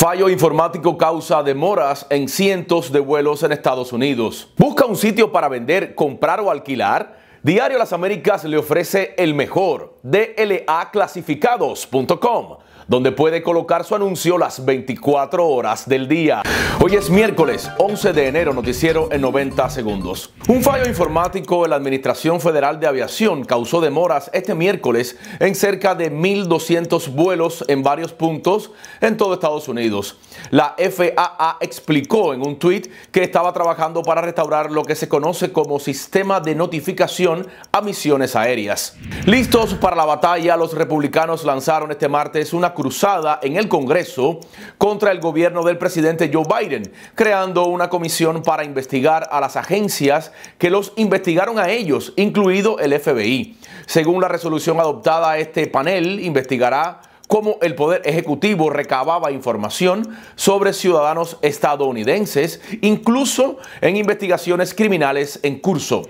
Fallo informático causa demoras en cientos de vuelos en Estados Unidos. Busca un sitio para vender, comprar o alquilar. Diario Las Américas le ofrece el mejor. DLAclasificados.com donde puede colocar su anuncio las 24 horas del día. Hoy es miércoles 11 de enero, noticiero en 90 segundos. Un fallo informático en la Administración Federal de Aviación causó demoras este miércoles en cerca de 1.200 vuelos en varios puntos en todo Estados Unidos. La FAA explicó en un tuit que estaba trabajando para restaurar lo que se conoce como sistema de notificación a misiones aéreas. Listos para la batalla, los republicanos lanzaron este martes una cruzada en el Congreso contra el gobierno del presidente Joe Biden, creando una comisión para investigar a las agencias que los investigaron a ellos, incluido el FBI. Según la resolución adoptada, este panel investigará cómo el Poder Ejecutivo recababa información sobre ciudadanos estadounidenses, incluso en investigaciones criminales en curso.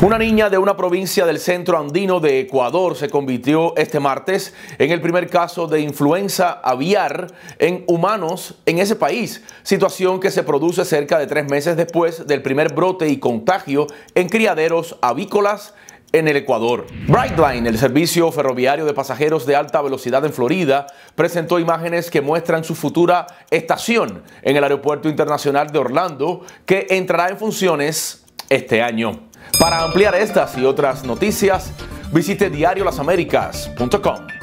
Una niña de una provincia del centro andino de Ecuador se convirtió este martes en el primer caso de influenza aviar en humanos en ese país, situación que se produce cerca de tres meses después del primer brote y contagio en criaderos avícolas en el Ecuador. Brightline, el servicio ferroviario de pasajeros de alta velocidad en Florida, presentó imágenes que muestran su futura estación en el Aeropuerto Internacional de Orlando, que entrará en funciones este año. Para ampliar estas y otras noticias, visite diariolasamericas.com.